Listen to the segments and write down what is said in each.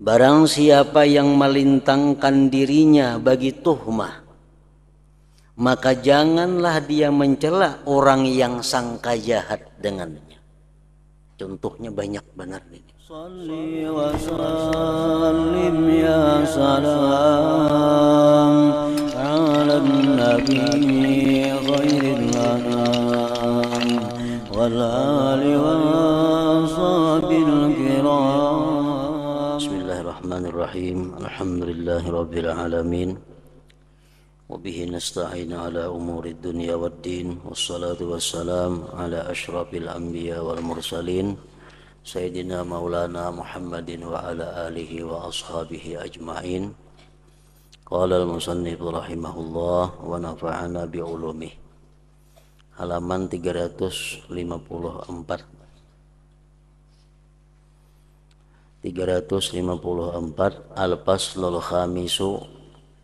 Barang siapa yang melintangkan dirinya bagi tuhmah, maka janganlah dia mencela orang yang sangka jahat dengannya. Contohnya banyak benar ini. Salli الرحيم الحمد لله رب العالمين وبه نستعين على أمور الدنيا والدين والصلاة والسلام على أشرف الأنبياء والمرسلين سيدنا مولانا محمد وعلى آله وأصحابه أجمعين قال المصنف رحمه الله ونفعنا بعلومه halaman 354 354 Al-Faslul Khamisu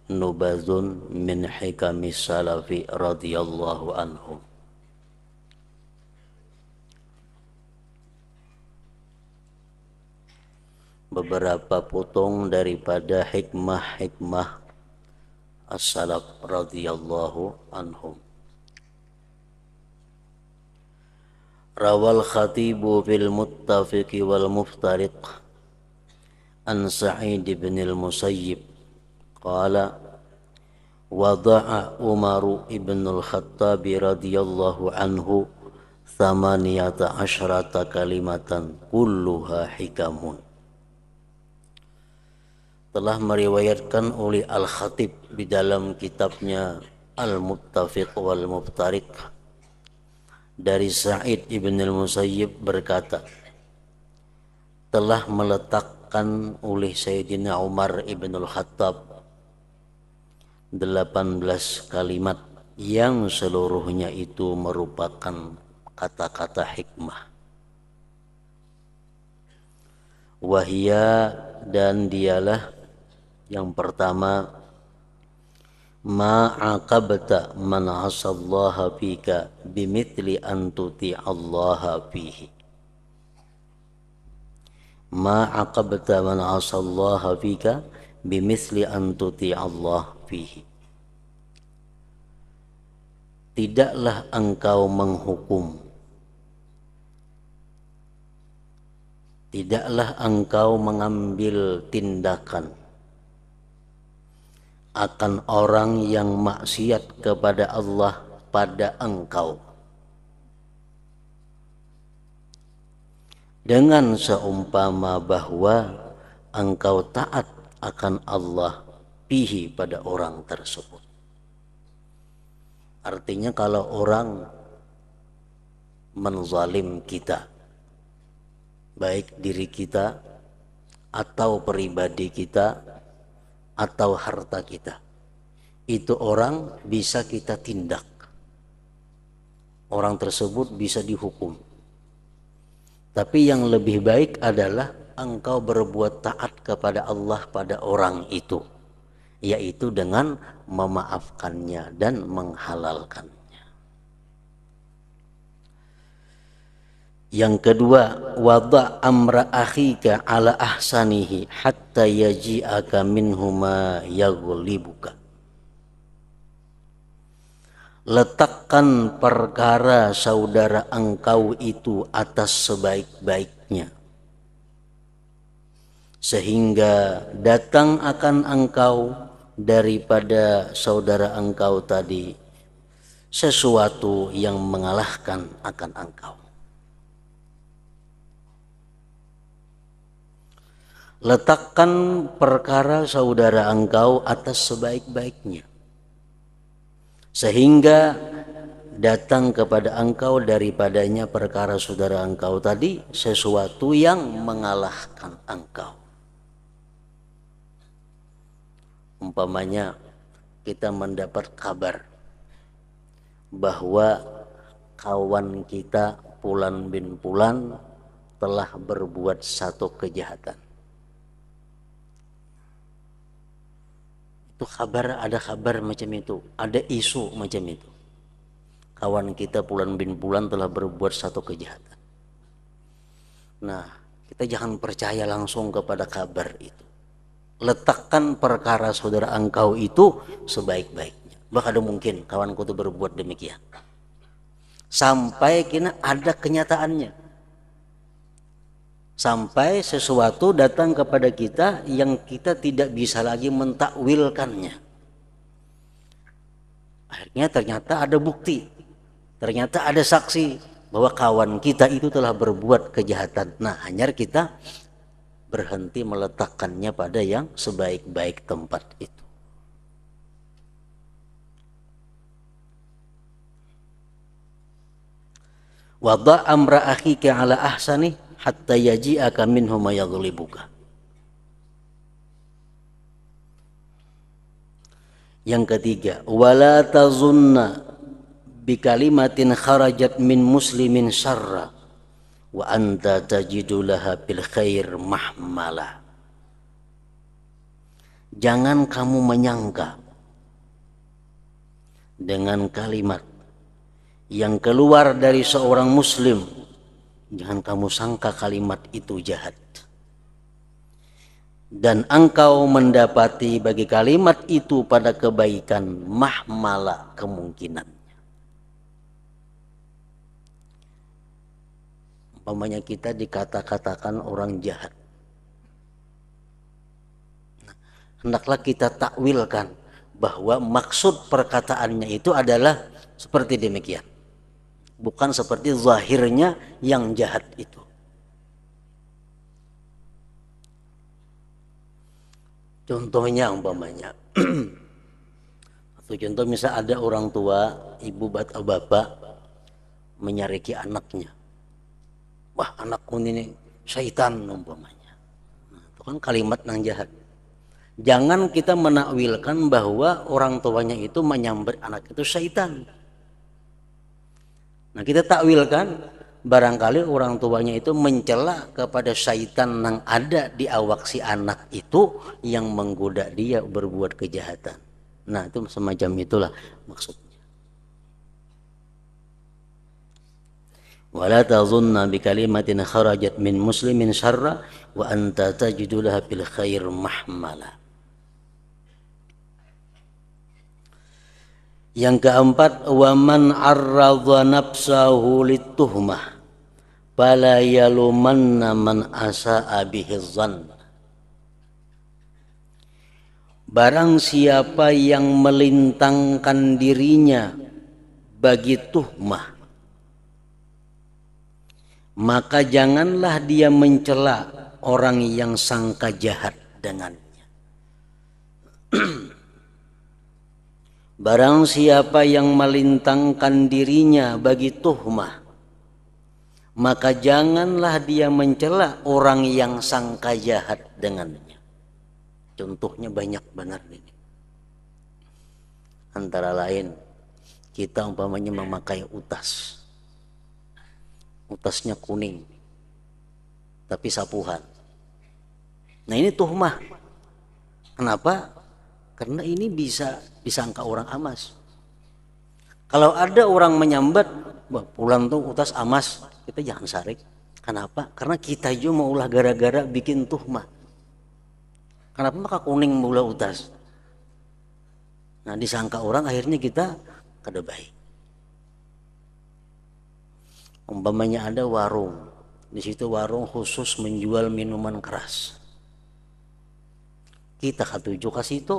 Nubazun min hikamis salafi radhiyallahu anhum beberapa potong daripada hikmah-hikmah as-salaf radhiyallahu anhum Rawal khatibu fil muttafiqi wal muftariq عن سعيد بن المسيب قال وضع عمر بن الخطاب رضي الله عنه ثمانية عشرة كلمة كلها حكم telah meriwayatkan oleh Al-Khatib di dalam kitabnya Al-Muttafiq wal Mubtarik dari Sa'id ibn al-Musayyib berkata telah meletak dikatakan oleh Sayyidina Umar Ibn Al-Khattab 18 kalimat yang seluruhnya itu merupakan kata-kata hikmah wahia dan dialah yang pertama ma'aqabta man asallaha fika bimithli antuti Allah fihi ma aqabta man asallaha fika bimithli an Allah fihi tidaklah engkau menghukum tidaklah engkau mengambil tindakan akan orang yang maksiat kepada Allah pada engkau dengan seumpama bahwa engkau taat akan Allah pihi pada orang tersebut. Artinya kalau orang menzalim kita, baik diri kita atau pribadi kita atau harta kita, itu orang bisa kita tindak. Orang tersebut bisa dihukum tapi yang lebih baik adalah engkau berbuat taat kepada Allah pada orang itu, yaitu dengan memaafkannya dan menghalalkannya. Yang kedua, wada amra akhika ala ahsanihi hatta yaji'aka minhuma yaghlibuka letakkan perkara saudara engkau itu atas sebaik-baiknya sehingga datang akan engkau daripada saudara engkau tadi sesuatu yang mengalahkan akan engkau letakkan perkara saudara engkau atas sebaik-baiknya sehingga datang kepada engkau daripadanya perkara saudara engkau tadi sesuatu yang mengalahkan engkau umpamanya kita mendapat kabar bahwa kawan kita Pulan bin Pulan telah berbuat satu kejahatan Itu kabar ada kabar macam itu, ada isu macam itu. Kawan kita Pulan bin Pulan telah berbuat satu kejahatan. Nah, kita jangan percaya langsung kepada kabar itu. Letakkan perkara saudara engkau itu sebaik-baiknya. Bahkan ada mungkin kawanku itu berbuat demikian. Sampai kena ada kenyataannya sampai sesuatu datang kepada kita yang kita tidak bisa lagi mentakwilkannya. Akhirnya ternyata ada bukti, ternyata ada saksi bahwa kawan kita itu telah berbuat kejahatan. Nah, hanya kita berhenti meletakkannya pada yang sebaik-baik tempat itu. Wada amra akhika ala ahsanih hatta yaji'aka minhu ma yaghlibuka Yang ketiga, wala tazunna bi kalimatin kharajat min muslimin syarra wa anta tajidu laha bil khair mahmala. Jangan kamu menyangka dengan kalimat yang keluar dari seorang muslim Jangan kamu sangka kalimat itu jahat. Dan engkau mendapati bagi kalimat itu pada kebaikan mahmala kemungkinannya. Umpamanya kita dikata-katakan orang jahat. Nah, hendaklah kita takwilkan bahwa maksud perkataannya itu adalah seperti demikian bukan seperti zahirnya yang jahat itu. Contohnya umpamanya, atau contoh misal ada orang tua, ibu atau eh, bapak menyariki anaknya. Wah anakku ini syaitan umpamanya. Nah, itu kan kalimat yang jahat. Jangan kita menakwilkan bahwa orang tuanya itu menyambar anak itu syaitan. Nah kita takwilkan barangkali orang tuanya itu mencela kepada syaitan yang ada di awak si anak itu yang menggoda dia berbuat kejahatan. Nah itu semacam itulah maksudnya. Wala tazunna bi خرجت kharajat min muslimin syarra wa anta بالخير bil Yang keempat, waman arradha nafsahu lituhmah bala yalumanna man asa'a bihi Barang siapa yang melintangkan dirinya bagi tuhmah maka janganlah dia mencela orang yang sangka jahat dengannya. Barang siapa yang melintangkan dirinya bagi tuhmah, maka janganlah dia mencela orang yang sangka jahat dengannya. Contohnya banyak benar ini. Antara lain, kita umpamanya memakai utas. Utasnya kuning, tapi sapuhan. Nah ini tuhmah. Kenapa? Karena ini bisa disangka orang amas. Kalau ada orang menyambat, pulang tuh utas amas, kita jangan sarik. Kenapa? Karena kita juga mau ulah gara-gara bikin tuhma Kenapa maka kuning mula utas? Nah disangka orang akhirnya kita kada baik. Umpamanya ada warung, di situ warung khusus menjual minuman keras kita katuju ke situ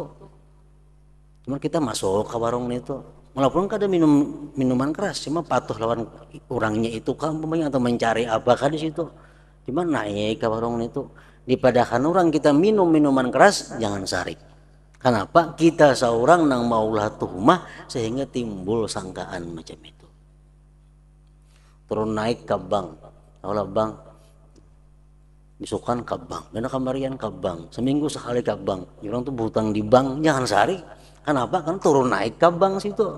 cuma kita masuk ke warung itu walaupun kada minum minuman keras cuma patuh lawan orangnya itu kan atau mencari apa kan di situ cuma naik ke warung itu dipadahkan orang kita minum minuman keras jangan sarik kenapa kita seorang nang maulah tuhmah sehingga timbul sangkaan macam itu turun naik ke bank kalau bank. Besokan ke bank, karena kemarin ke bank, seminggu sekali ke bank. Orang tuh berhutang di bank, jangan sehari. Kenapa? kan turun naik ke bank situ.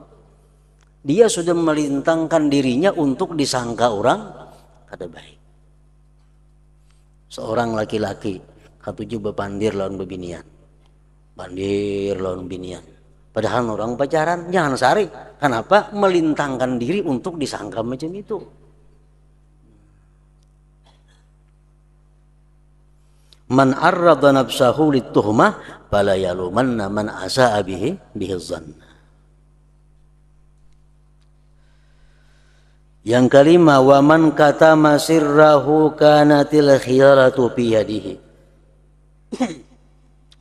Dia sudah melintangkan dirinya untuk disangka orang kata baik. Seorang laki-laki katuju bepandir lawan bebinian. Pandir lawan binian. Padahal orang pacaran jangan sari. Kenapa? Melintangkan diri untuk disangka macam itu. man arrada nafsahu lituhmah bala yalumanna man asaa bihi bihi Yang kelima, waman kata masirrahu kanatil khiyaratu fi yadihi.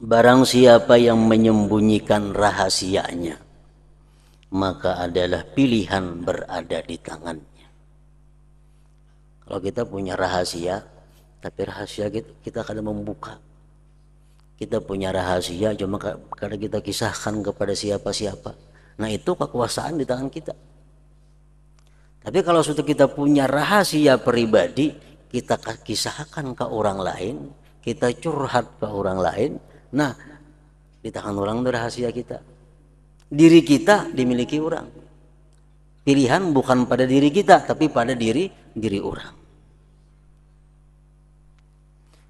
Barang siapa yang menyembunyikan rahasianya, maka adalah pilihan berada di tangannya. Kalau kita punya rahasia, tapi rahasia kita, gitu, kita kadang membuka kita punya rahasia cuma karena kita kisahkan kepada siapa-siapa nah itu kekuasaan di tangan kita tapi kalau sudah kita punya rahasia pribadi kita kisahkan ke orang lain kita curhat ke orang lain nah di tangan orang itu rahasia kita diri kita dimiliki orang pilihan bukan pada diri kita tapi pada diri diri orang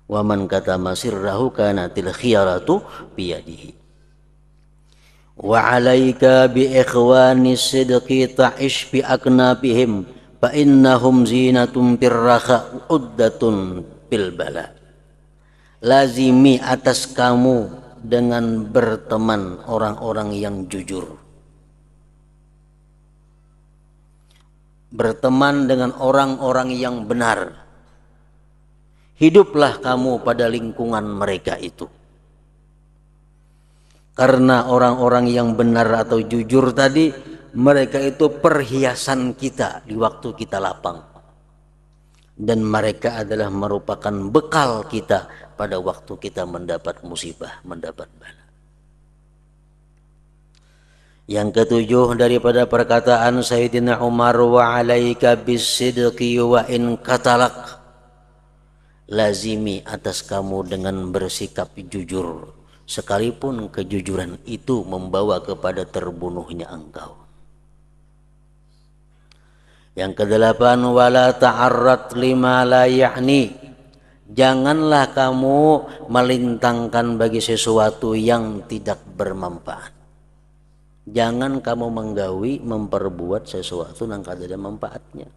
wa man katama sirrahu kanatil khiyaratu biyadihi wa alaika bi ikhwani sidqi ta'ish bi aknabihim fa innahum zinatum birraha uddatun bil bala lazimi atas kamu dengan berteman orang-orang yang jujur berteman dengan orang-orang yang benar hiduplah kamu pada lingkungan mereka itu. Karena orang-orang yang benar atau jujur tadi, mereka itu perhiasan kita di waktu kita lapang. Dan mereka adalah merupakan bekal kita pada waktu kita mendapat musibah, mendapat bala. Yang ketujuh daripada perkataan Sayyidina Umar wa alaika bisidqi wa in lazimi atas kamu dengan bersikap jujur sekalipun kejujuran itu membawa kepada terbunuhnya engkau. Yang kedelapan wala ta'arrat lima la yakni Janganlah kamu melintangkan bagi sesuatu yang tidak bermanfaat. Jangan kamu menggawi memperbuat sesuatu yang tidak ada manfaatnya.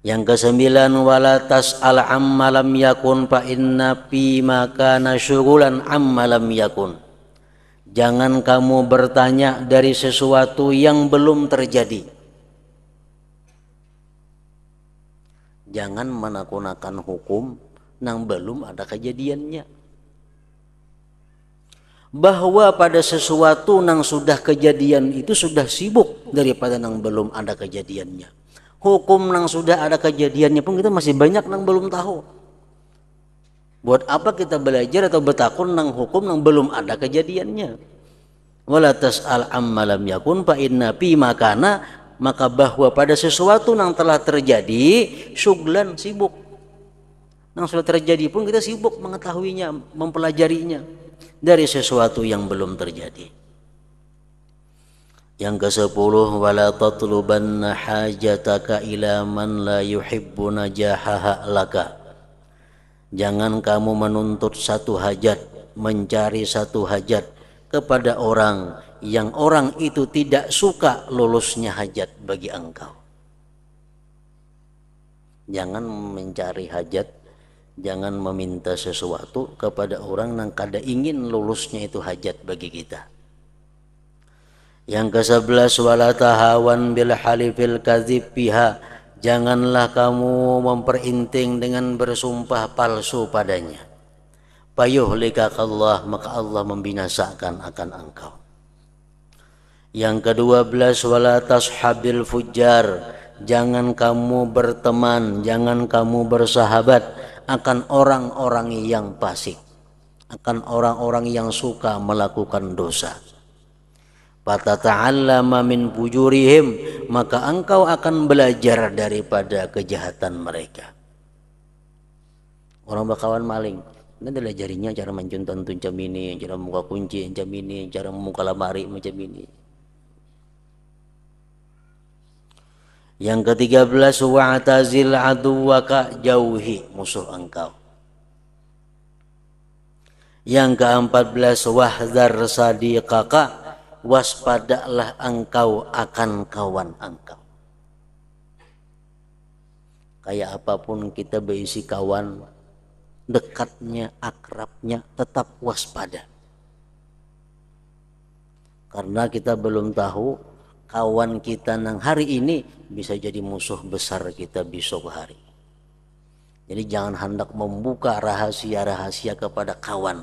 Yang kesembilan wala tas al ammalam yakun fa inna fi maka nasyugulan amma yakun. Jangan kamu bertanya dari sesuatu yang belum terjadi. Jangan menakunakan hukum yang belum ada kejadiannya. Bahwa pada sesuatu yang sudah kejadian itu sudah sibuk daripada yang belum ada kejadiannya hukum nang sudah ada kejadiannya pun kita masih banyak nang belum tahu buat apa kita belajar atau bertakun nang hukum nang belum ada kejadiannya wala tas'al amma lam yakun fa inna fi makana maka bahwa pada sesuatu yang telah terjadi suglan sibuk yang sudah terjadi pun kita sibuk mengetahuinya mempelajarinya dari sesuatu yang belum terjadi yang ke sepuluh wala tatlubanna hajataka ila man la yuhibbu najahaha laka. Jangan kamu menuntut satu hajat, mencari satu hajat kepada orang yang orang itu tidak suka lulusnya hajat bagi engkau. Jangan mencari hajat, jangan meminta sesuatu kepada orang yang kada ingin lulusnya itu hajat bagi kita. Yang ke-11 wala tahawan bil halifil kadzib biha. Janganlah kamu memperinting dengan bersumpah palsu padanya. Allah maka Allah membinasakan akan engkau. Yang ke belas wala tashabil fujar. Jangan kamu berteman, jangan kamu bersahabat akan orang-orang yang pasik akan orang-orang yang suka melakukan dosa fatata'allama min fujurihim maka engkau akan belajar daripada kejahatan mereka orang bakawan maling nanti diajarinya cara mencuntan tuncam ini cara membuka kunci macam ini cara membuka lemari macam ini yang ke belas wa'tazil aduwaka jauhi musuh engkau yang ke belas wahdar sadiqaka waspadalah engkau akan kawan engkau. Kayak apapun kita berisi kawan, dekatnya, akrabnya, tetap waspada. Karena kita belum tahu kawan kita nang hari ini bisa jadi musuh besar kita besok hari. Jadi jangan hendak membuka rahasia-rahasia kepada kawan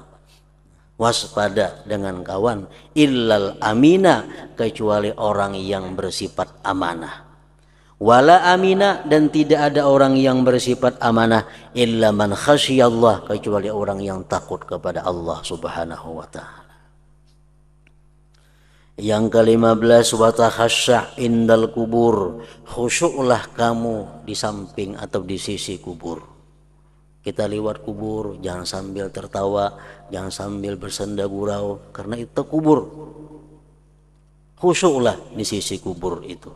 waspada dengan kawan illal amina kecuali orang yang bersifat amanah wala amina dan tidak ada orang yang bersifat amanah illa man khasyallah kecuali orang yang takut kepada Allah Subhanahu wa taala. Yang kelima belas watahasya indal kubur, khusyuklah kamu di samping atau di sisi kubur kita lewat kubur jangan sambil tertawa jangan sambil bersenda gurau karena itu kubur khusyuklah di sisi kubur itu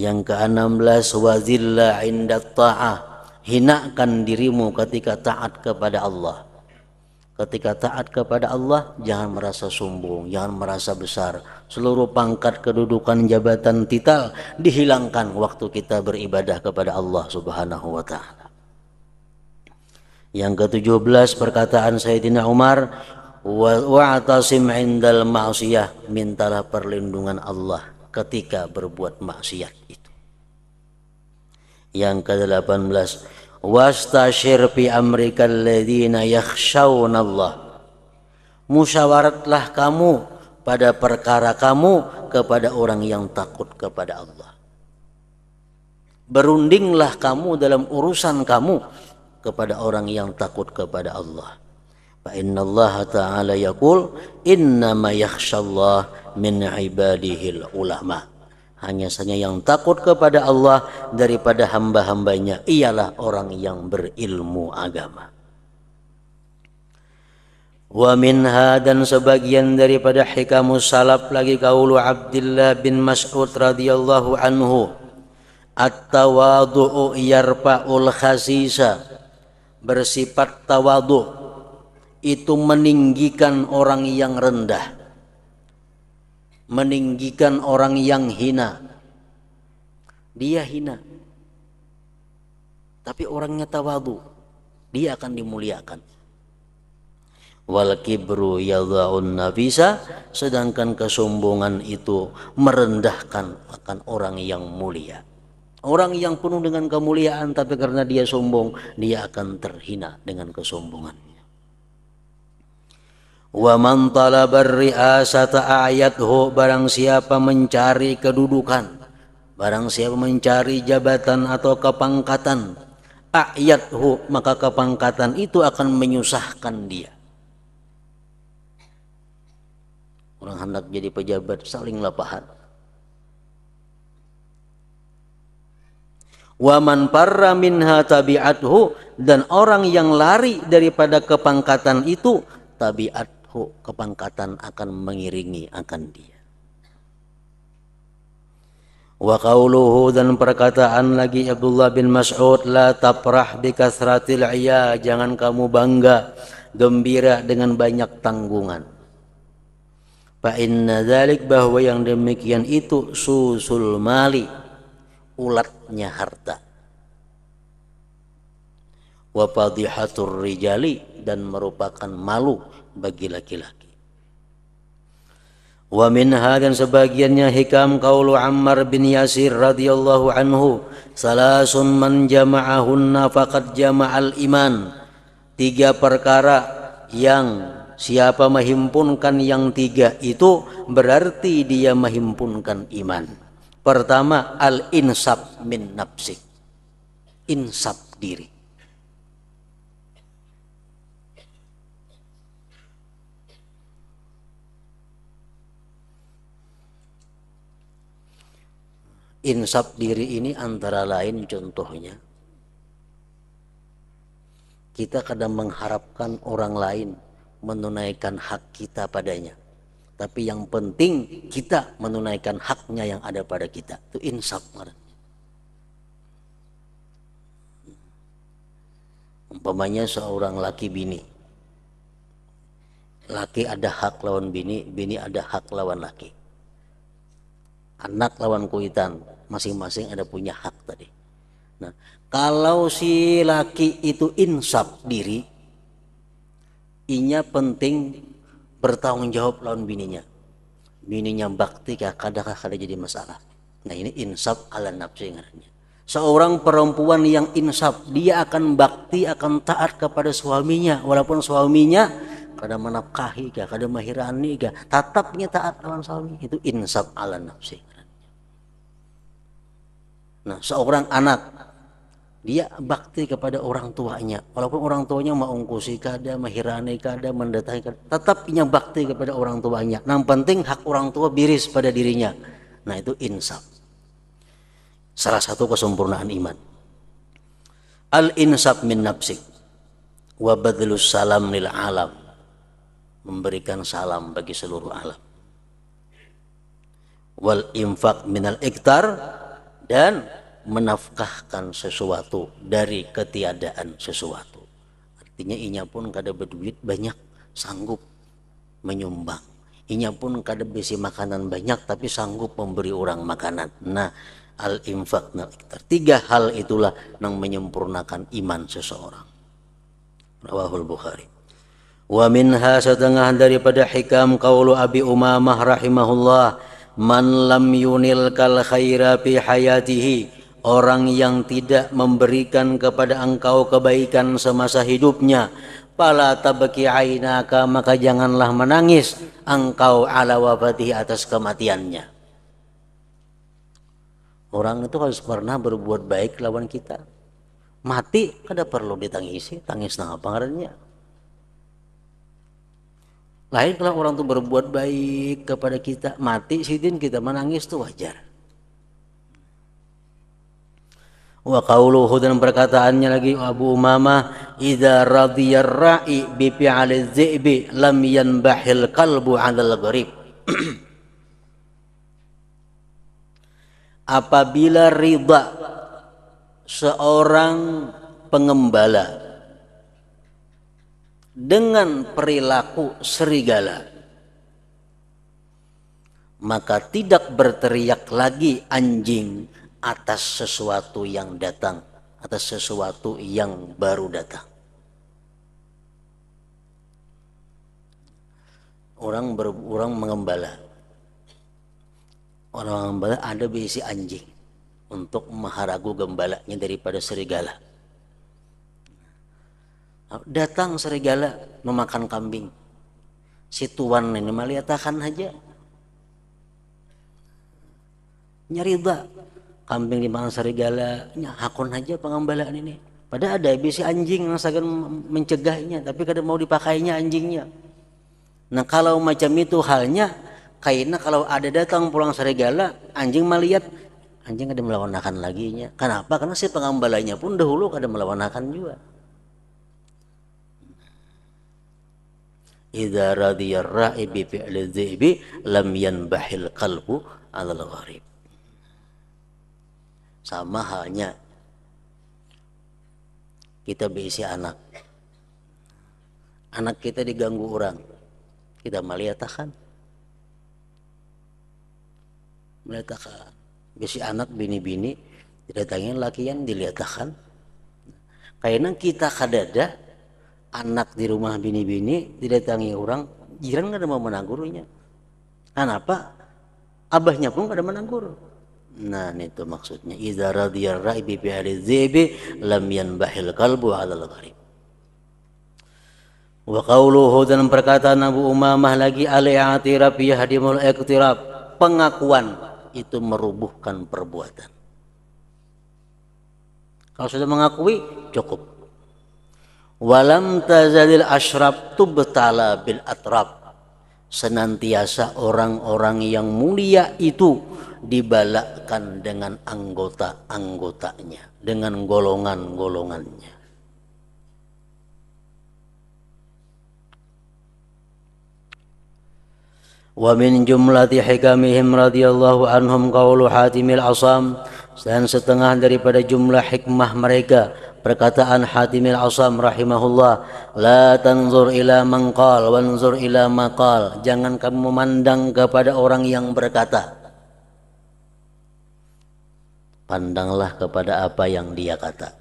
yang ke-16 wazilla inda ta'ah hinakan dirimu ketika taat kepada Allah ketika taat kepada Allah jangan merasa sombong jangan merasa besar seluruh pangkat kedudukan jabatan tital dihilangkan waktu kita beribadah kepada Allah subhanahu wa ta'ala yang ke-17 perkataan Sayyidina Umar wa'tasim wa indal ma'siyah mintalah perlindungan Allah ketika berbuat maksiat itu. Yang ke-18 wastashir fi amrika alladziina Allah. musyawaratlah kamu pada perkara kamu kepada orang yang takut kepada Allah berundinglah kamu dalam urusan kamu kepada orang yang takut kepada Allah. Fa inna Allah ta'ala yakul innama yakhshallah min ibadihil ulama. Hanya saja yang takut kepada Allah daripada hamba-hambanya ialah orang yang berilmu agama. Wa minha dan sebagian daripada hikamus salaf lagi kaulu Abdullah bin Mas'ud radhiyallahu anhu at tawadhu yarfa'ul khasisa bersifat tawadu itu meninggikan orang yang rendah meninggikan orang yang hina dia hina tapi orangnya tawadu dia akan dimuliakan wal kibru yadhaun nafisa sedangkan kesombongan itu merendahkan akan orang yang mulia Orang yang penuh dengan kemuliaan tapi karena dia sombong, dia akan terhina dengan kesombongannya. Wa man talabar ri'asata ayathu barang siapa mencari kedudukan, barang siapa mencari jabatan atau kepangkatan, ayathu maka kepangkatan itu akan menyusahkan dia. Orang hendak jadi pejabat salinglah pahat wa man parra minha tabi'athu dan orang yang lari daripada kepangkatan itu tabi'athu kepangkatan akan mengiringi akan dia wa qauluhu dan perkataan lagi Abdullah bin Mas'ud la taprah bi kasratil iya jangan kamu bangga gembira dengan banyak tanggungan fa inna dzalik bahwa yang demikian itu susul mali ulatnya harta. Wafadihatur rijali dan merupakan malu bagi laki-laki. Wa minha dan sebagiannya hikam kaulu Ammar bin Yasir radhiyallahu anhu salasun man jama'ahunna faqad jama'al iman tiga perkara yang siapa menghimpunkan yang tiga itu berarti dia menghimpunkan iman Pertama, al-insab min nafsik. Insab diri. Insab diri ini antara lain contohnya kita kadang mengharapkan orang lain menunaikan hak kita padanya. Tapi yang penting kita menunaikan haknya yang ada pada kita. Itu insaf. Umpamanya seorang laki bini. Laki ada hak lawan bini, bini ada hak lawan laki. Anak lawan kuitan, masing-masing ada punya hak tadi. Nah, kalau si laki itu insaf diri, inya penting bertanggung jawab lawan bininya bininya bakti ya kadang-kadang jadi masalah nah ini insaf ala nafsi ngaranya seorang perempuan yang insaf dia akan bakti akan taat kepada suaminya walaupun suaminya kadang menafkahi kadang mahirani tetapnya taat lawan suami itu insaf ala nafsi nah seorang anak dia bakti kepada orang tuanya walaupun orang tuanya maungkusi kada mahirane kada mendatangi kada tetap punya bakti kepada orang tuanya nah, yang penting hak orang tua biris pada dirinya nah itu insaf salah satu kesempurnaan iman al insaf min nafsik wa badlus salam lil alam memberikan salam bagi seluruh alam wal infak minal iktar dan menafkahkan sesuatu dari ketiadaan sesuatu. Artinya inya pun kada berduit banyak sanggup menyumbang. Inya pun kada besi makanan banyak tapi sanggup memberi orang makanan. Nah, al infak nal iktar. Tiga hal itulah yang menyempurnakan iman seseorang. Rawahul Bukhari. Wa minha setengah daripada hikam kaulu Abi Umamah rahimahullah man lam yunil kal khaira fi hayatihi Orang yang tidak memberikan kepada engkau kebaikan semasa hidupnya Pala tabaki ainaka maka janganlah menangis Engkau ala wafati atas kematiannya Orang itu harus pernah berbuat baik lawan kita Mati kada perlu ditangisi Tangis nang apa Lain kalau orang itu berbuat baik kepada kita Mati sidin kita menangis itu wajar Wa qauluhu dan perkataannya lagi Abu Umamah idza radiyar ra'i bi fi'ali dhi'bi lam yanbahil qalbu 'alal gharib. Apabila riba seorang pengembala dengan perilaku serigala maka tidak berteriak lagi anjing atas sesuatu yang datang, atas sesuatu yang baru datang. Orang ber, orang mengembala. Orang mengembala ada berisi anjing untuk maharagu gembalanya daripada serigala. Datang serigala memakan kambing. Si tuan ini melihatkan aja. Nyari kambing dimakan serigala ya, hakon aja pengembalaan ini padahal ada bisa anjing yang seakan mencegahnya tapi kadang mau dipakainya anjingnya nah kalau macam itu halnya kayaknya kalau ada datang pulang serigala anjing melihat anjing ada melawanakan lagi nya kenapa karena si pengembalanya pun dahulu ada melawanakan juga Idza lam yanbahil qalbu gharib sama halnya kita berisi anak anak kita diganggu orang kita meliatakan melihatkan besi anak bini-bini didatangin yang dilihatakan karena kita kadada anak di rumah bini-bini didatangi orang jiran gak ada mau menanggurunya kenapa nah, abahnya pun gak ada menanggur Nah, itu maksudnya. Idza radiyar ra'ibi bi ahli dhibi lam yanbahil kalbu 'alal gharib. Wa qawluhu dan perkataan Abu Umamah lagi al-i'tiraf yahdimul iktiraf. Pengakuan itu merubuhkan perbuatan. Kalau sudah mengakui cukup. Walam tazalil ashrab tubtala bil atrab senantiasa orang-orang yang mulia itu dibalakkan dengan anggota-anggotanya, dengan golongan-golongannya. Wa min jumlati hikamihim radhiyallahu anhum qawlu Hatimil Asam dan setengah daripada jumlah hikmah mereka perkataan Hatimil Asam rahimahullah la tanzur ila mangqal wanzur ila maqal jangan kamu memandang kepada orang yang berkata pandanglah kepada apa yang dia kata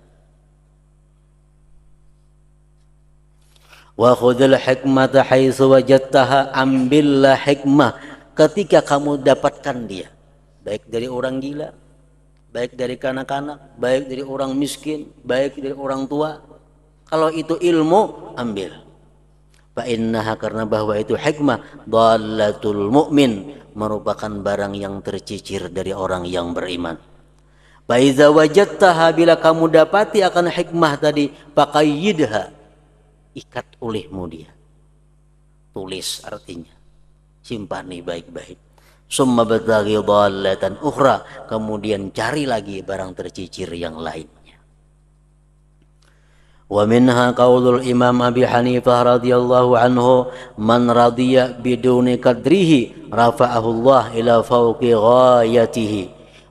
wa khudil hikmata haitsu wajadtaha ambillah hikmah ketika kamu dapatkan dia baik dari orang gila baik dari kanak-kanak, baik dari orang miskin, baik dari orang tua. Kalau itu ilmu, ambil. Fa innaha karena bahwa itu hikmah dalatul mu'min merupakan barang yang tercicir dari orang yang beriman. iza wajattaha bila kamu dapati akan hikmah tadi pakayidha ikat olehmu dia. Tulis artinya. Simpan nih baik-baik summa bataghi dhalatan ukhra kemudian cari lagi barang tercicir yang lainnya wa minha qaulul imam abi hanifah radhiyallahu anhu man radiya biduni qadrihi rafa'ahu Allah ila fawqi ghayatihi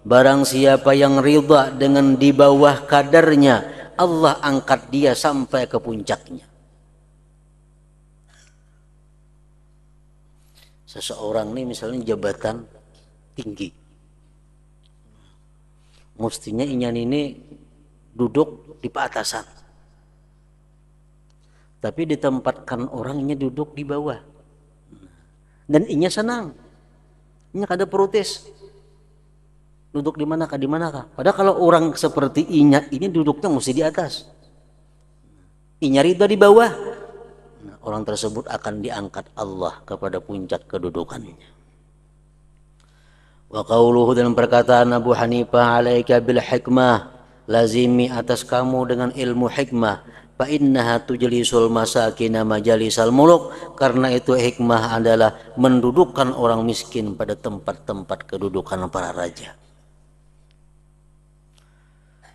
barang siapa yang ridha dengan di bawah kadarnya Allah angkat dia sampai ke puncaknya seseorang ini misalnya jabatan tinggi mestinya inyan ini duduk di atasan tapi ditempatkan orangnya duduk di bawah dan inya senang inya kada protes duduk di mana kah di mana kah padahal kalau orang seperti inya ini duduknya mesti di atas inya rida di bawah orang tersebut akan diangkat Allah kepada puncak kedudukannya. Wa qauluhu dan perkataan Abu Hanifah alaika bil hikmah lazimi atas kamu dengan ilmu hikmah fa innaha tujlisul masakina majalisal muluk karena itu hikmah adalah mendudukkan orang miskin pada tempat-tempat kedudukan para raja.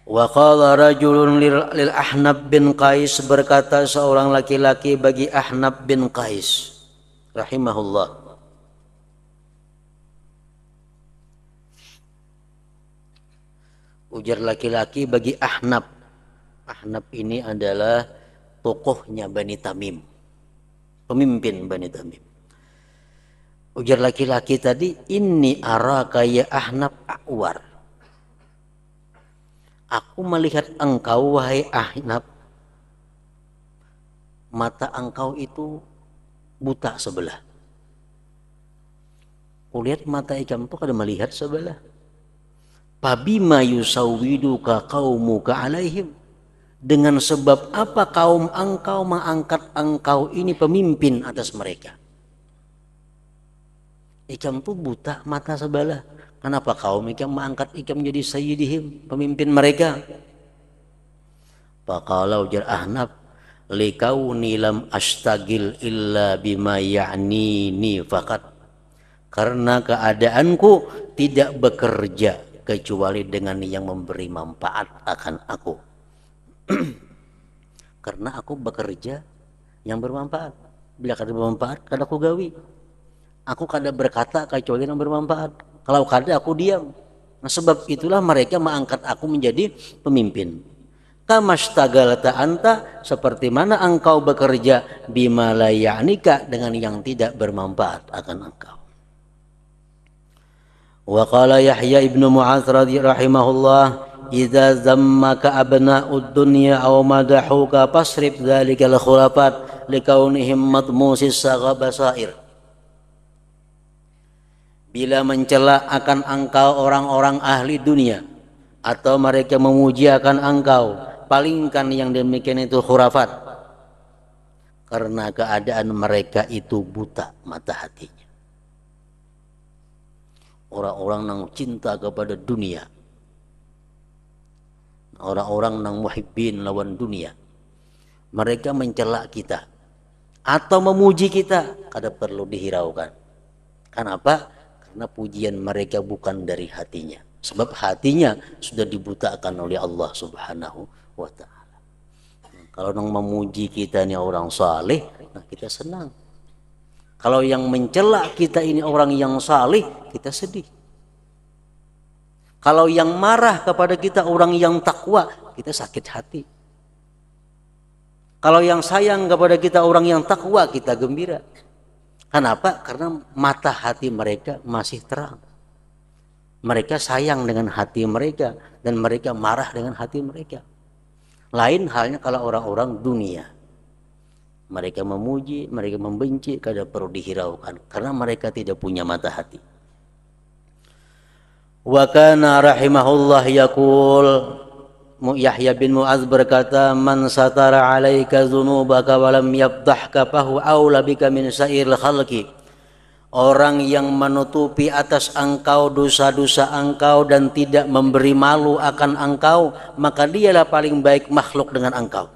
Wa qala rajulun lil Ahnab bin Qais berkata seorang laki-laki bagi Ahnab bin Qais rahimahullah Ujar laki-laki bagi Ahnab Ahnab ini adalah tokohnya Bani Tamim pemimpin Bani Tamim Ujar laki-laki tadi ini araka ya Ahnab akwar Aku melihat engkau wahai Ahnab mata engkau itu buta sebelah. Kulihat mata ikam itu kada melihat sebelah. Pabima yusawiduka kaumuka alaihim. Dengan sebab apa kaum engkau mengangkat engkau ini pemimpin atas mereka. Ikam itu buta mata sebelah Kenapa kaum ikam mengangkat ikam menjadi sayyidihim, pemimpin mereka? Faqala ujar Ahnab, likau nilam astagil illa bima ni fakat. Karena keadaanku tidak bekerja kecuali dengan yang memberi manfaat akan aku. karena aku bekerja yang bermanfaat. Bila kada bermanfaat, kada aku gawi. Aku kada berkata kecuali yang bermanfaat kalau kada aku diam. Nah, sebab itulah mereka mengangkat aku menjadi pemimpin. Kamastagalata anta seperti mana engkau bekerja bimalayanika dengan yang tidak bermanfaat akan engkau. Wa qala Yahya ibnu Mu'adz rahimahullah Idza zammaka abna'ud dunya aw madahuka fasrif al khurafat likaunihim matmusis saghabasair bila mencela akan engkau orang-orang ahli dunia atau mereka memuji akan engkau palingkan yang demikian itu khurafat karena keadaan mereka itu buta mata hatinya orang-orang yang cinta kepada dunia orang-orang yang muhibbin lawan dunia mereka mencela kita atau memuji kita kada perlu dihiraukan kenapa karena pujian mereka bukan dari hatinya sebab hatinya sudah dibutakan oleh Allah Subhanahu wa taala. Kalau yang memuji kita ini orang saleh, nah kita senang. Kalau yang mencela kita ini orang yang saleh, kita sedih. Kalau yang marah kepada kita orang yang takwa, kita sakit hati. Kalau yang sayang kepada kita orang yang takwa, kita gembira. Kenapa? Karena mata hati mereka masih terang. Mereka sayang dengan hati mereka dan mereka marah dengan hati mereka. Lain halnya kalau orang-orang dunia. Mereka memuji, mereka membenci, kadang perlu dihiraukan karena mereka tidak punya mata hati. Wa kana rahimahullah yaqul Yahya bin Mu'az berkata, "Man satara 'alaika dzunubaka wa lam yafdahka fahu aula bika min sa'iril khalqi." Orang yang menutupi atas engkau dosa-dosa engkau dan tidak memberi malu akan engkau, maka dialah paling baik makhluk dengan engkau.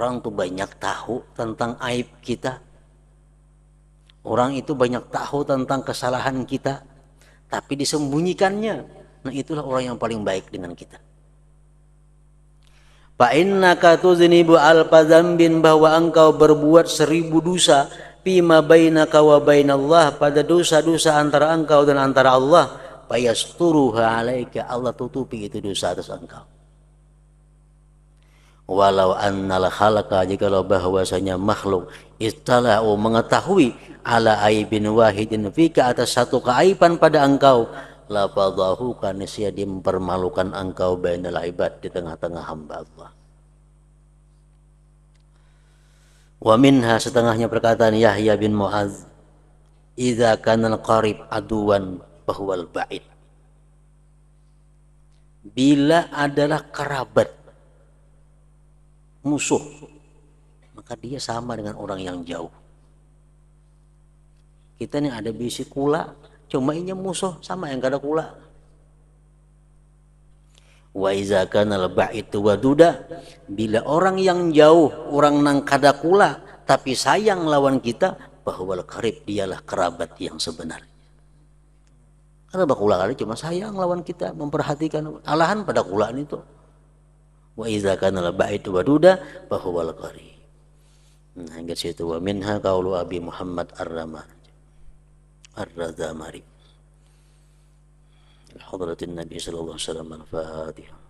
Orang itu banyak tahu tentang aib kita. Orang itu banyak tahu tentang kesalahan kita, tapi disembunyikannya Nah itulah orang yang paling baik dengan kita. Fa innaka tuznibu alfa dzambin bahwa engkau berbuat seribu dosa pima bainaka wa bainallah pada dosa-dosa antara engkau dan antara Allah fayasturuha alaika Allah tutupi itu dosa atas engkau walau annal khalaqa lo bahwasanya makhluk istala'u mengetahui ala aibin wahidin fika atas satu keaiban pada engkau lafadahu kanisya dimpermalukan engkau bainal ibad di tengah-tengah hamba Allah wa minha setengahnya perkataan Yahya bin Mu'adz idza kana qarib aduan bahwal ba'id bila adalah kerabat musuh maka dia sama dengan orang yang jauh kita ini ada bisikula kula Cuma ini musuh sama yang kada kula. Wa iza kana itu waduda bila orang yang jauh orang nang kada kula tapi sayang lawan kita bahwa karib dialah kerabat yang sebenarnya. Karena bakula kali cuma sayang lawan kita memperhatikan alahan pada kulaan itu. Wa iza kana itu waduda bahwa karib. Nah, hingga situ wa minha qaulu Abi Muhammad Ar-Ramah. الردامري حضرة النبي صلى الله عليه وسلم الفاتحة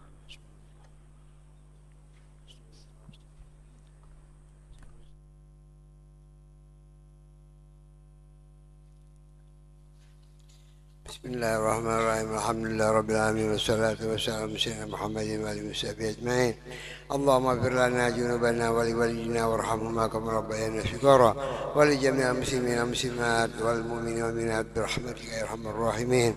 بسم الله الرحمن الرحيم الحمد لله رب العالمين والصلاة والسلام على سيدنا محمد وعلى آله وصحبه أجمعين اللهم اغفر لنا جنوبنا ولوالدينا وارحمهما كما ربينا صغارا ولجميع المسلمين والمسلمات والمؤمنين والمؤمنات برحمتك يا ارحم الراحمين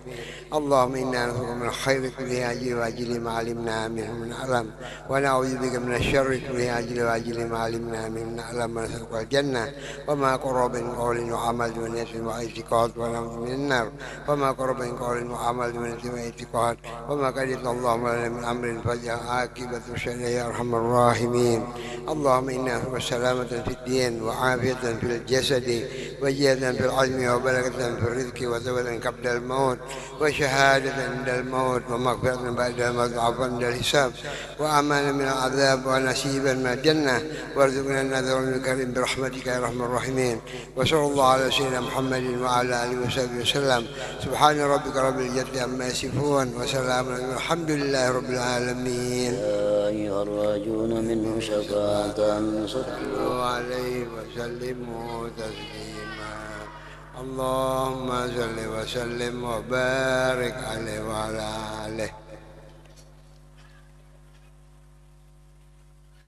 اللهم انا نسالك من الخير كله اجل واجل ما علمنا منه من علم ونعوذ بك من الشر كله اجل واجل ما علمنا منه من علم ونسالك الجنه وما قرب من قول وعمل من ونية واعتقاد ونعوذ من النار وما قرب من قول وعمل من ونية واعتقاد وما قدرت الله لنا من امر فجاه عاقبه الشر يا ارحم أرحم الراحمين اللهم إنا نسألك سلامة في الدين وعافية في الجسد وجيدا في العلم وبركة في الرزق وزودا قبل الموت وشهادة عند الموت ومغفرة بعد الموت وعفوا عند الحساب وأمانا من العذاب ونسيبا من الجنة وارزقنا النذر الكريم برحمتك يا أرحم الراحمين وصلى الله على سيدنا محمد وعلى آله وصحبه وسلم سبحان ربك رب العزة عما يصفون وسلام الحمد لله رب العالمين يا أيها الراحمين يرجون منه شفاعة صلوا عليه وسلموا تسليما اللهم صل وسلم وبارك عليه وعلى آله